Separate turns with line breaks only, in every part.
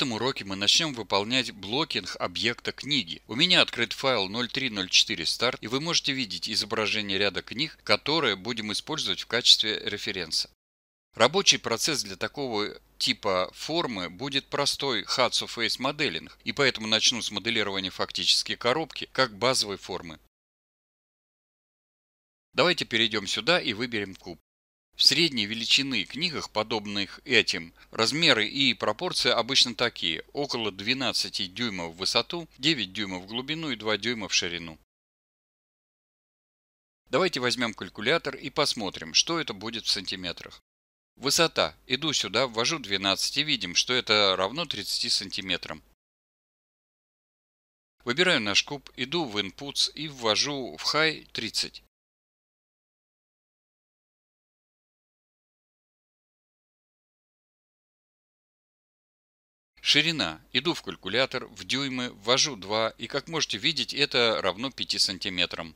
этом уроке мы начнем выполнять блокинг объекта книги. У меня открыт файл 0304 start, и вы можете видеть изображение ряда книг, которые будем использовать в качестве референса. Рабочий процесс для такого типа формы будет простой hard-surface моделинг, и поэтому начну с моделирования фактически коробки как базовой формы. Давайте перейдем сюда и выберем куб. В средней величины книгах, подобных этим, размеры и пропорции обычно такие – около 12 дюймов в высоту, 9 дюймов в глубину и 2 дюйма в ширину. Давайте возьмем калькулятор и посмотрим, что это будет в сантиметрах. Высота. Иду сюда, ввожу 12 и видим, что это равно 30 сантиметрам. Выбираю наш куб, иду в Inputs
и ввожу в High 30.
Ширина. Иду в калькулятор, в дюймы, ввожу 2, и как можете видеть, это равно 5 сантиметрам.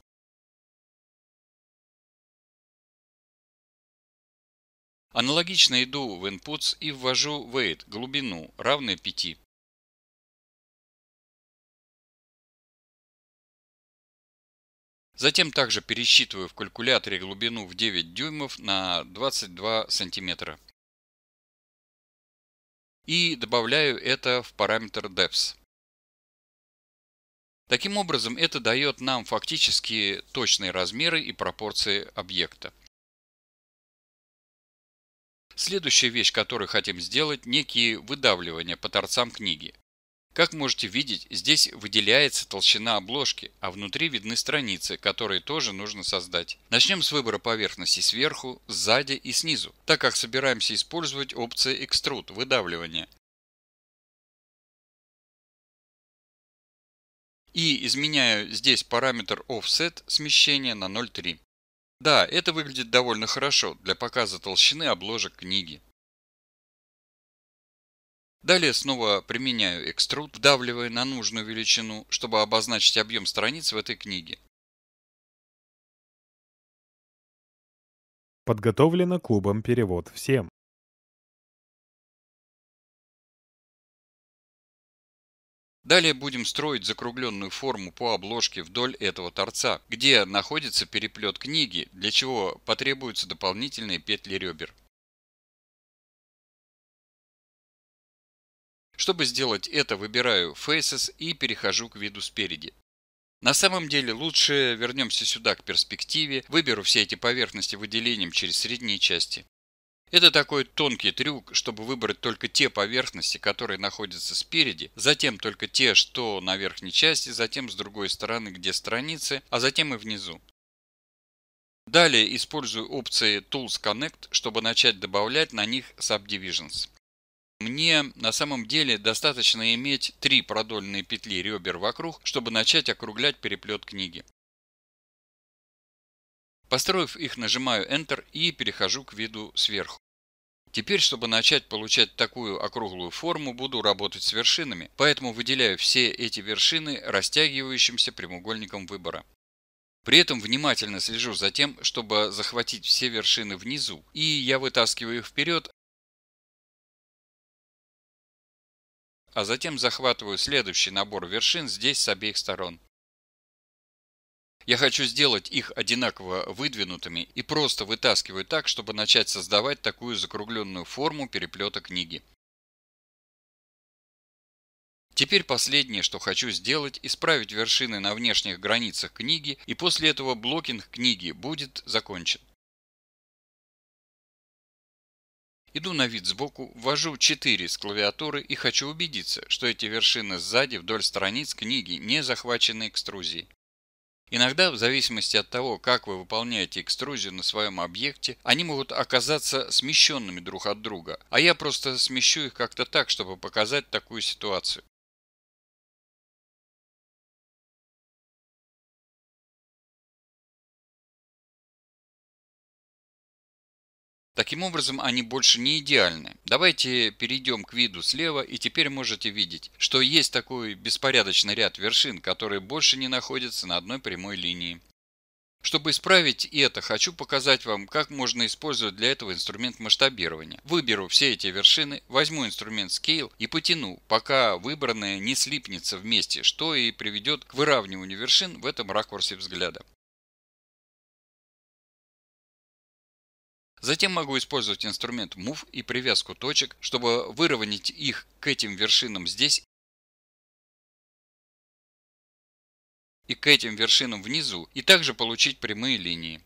Аналогично иду в inputs и ввожу weight, глубину, равную 5.
Затем также пересчитываю в калькуляторе глубину в 9 дюймов на 22 сантиметра и добавляю
это в параметр deps. Таким образом, это дает нам фактически точные размеры и пропорции объекта. Следующая вещь, которую хотим сделать, некие выдавливания по торцам книги. Как можете видеть, здесь выделяется толщина обложки, а внутри видны страницы, которые тоже нужно создать. Начнем с выбора поверхности сверху, сзади и снизу, так как собираемся использовать опции Extrude выдавливание.
И изменяю здесь
параметр offset смещения на 0.3. Да, это выглядит довольно хорошо для показа толщины обложек книги. Далее снова применяю экструд, вдавливая на нужную величину, чтобы обозначить объем страниц в этой
книге.
Подготовлено клубом «Перевод всем».
Далее будем строить закругленную форму по обложке вдоль этого торца, где находится переплет книги, для чего потребуются дополнительные
петли ребер.
Чтобы сделать это, выбираю Faces и перехожу к виду спереди. На самом деле лучше вернемся сюда к перспективе, выберу все эти поверхности выделением через средние части. Это такой тонкий трюк, чтобы выбрать только те поверхности, которые находятся спереди, затем только те, что на верхней части, затем с другой стороны, где страницы, а затем и внизу. Далее использую опции Tools Connect, чтобы начать добавлять на них Subdivisions. Мне на самом деле достаточно иметь три продольные петли ребер вокруг, чтобы начать округлять переплет книги. Построив их, нажимаю Enter и перехожу к виду сверху. Теперь, чтобы начать получать такую округлую форму, буду работать с вершинами, поэтому выделяю все эти вершины растягивающимся прямоугольником выбора. При этом внимательно слежу за тем, чтобы захватить все вершины внизу,
и я вытаскиваю их вперед,
а затем захватываю следующий набор вершин здесь с обеих сторон. Я хочу сделать их одинаково выдвинутыми и просто вытаскиваю так, чтобы начать создавать такую закругленную форму переплета книги. Теперь последнее, что хочу сделать, исправить вершины на внешних границах книги, и после этого блокинг книги будет закончен. Иду на вид сбоку, ввожу 4 с клавиатуры и хочу убедиться, что эти вершины сзади вдоль страниц книги не захвачены экструзией. Иногда, в зависимости от того, как вы выполняете экструзию на своем объекте, они могут оказаться смещенными друг от друга, а я просто смещу их как-то так, чтобы показать
такую ситуацию.
Таким образом, они больше не идеальны. Давайте перейдем к виду слева, и теперь можете видеть, что есть такой беспорядочный ряд вершин, которые больше не находятся на одной прямой линии. Чтобы исправить это, хочу показать вам, как можно использовать для этого инструмент масштабирования. Выберу все эти вершины, возьму инструмент Scale и потяну, пока выбранное не слипнется вместе, что и приведет к выравниванию вершин в этом
ракурсе взгляда. Затем могу использовать инструмент Move и привязку точек, чтобы выровнять их к этим вершинам здесь и к этим
вершинам внизу, и также получить прямые линии.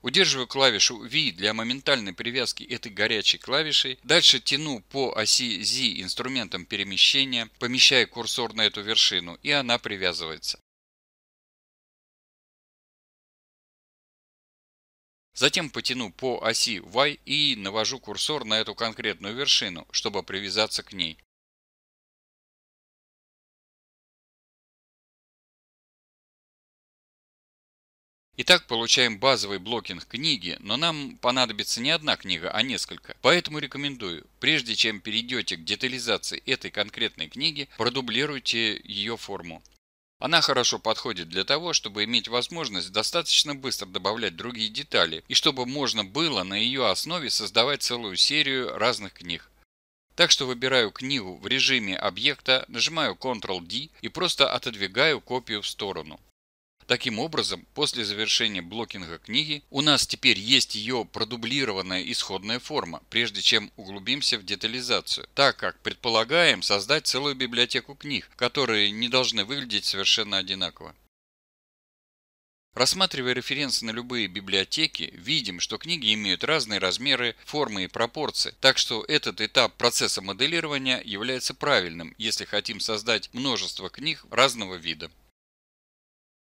Удерживаю клавишу V для моментальной привязки этой горячей клавишей. Дальше тяну по оси Z инструментом перемещения, помещая курсор на эту вершину, и она привязывается.
Затем потяну по оси Y и навожу курсор на эту конкретную вершину, чтобы привязаться к ней.
Итак, получаем базовый блокинг книги, но нам понадобится не одна книга, а несколько. Поэтому рекомендую, прежде чем перейдете к детализации этой конкретной книги, продублируйте ее форму. Она хорошо подходит для того, чтобы иметь возможность достаточно быстро добавлять другие детали и чтобы можно было на ее основе создавать целую серию разных книг. Так что выбираю книгу в режиме объекта, нажимаю Ctrl-D и просто отодвигаю копию в сторону. Таким образом, после завершения блокинга книги у нас теперь есть ее продублированная исходная форма, прежде чем углубимся в детализацию, так как предполагаем создать целую библиотеку книг, которые не должны выглядеть совершенно одинаково. Рассматривая референсы на любые библиотеки, видим, что книги имеют разные размеры, формы и пропорции, так что этот этап процесса моделирования является правильным, если хотим создать множество книг разного вида.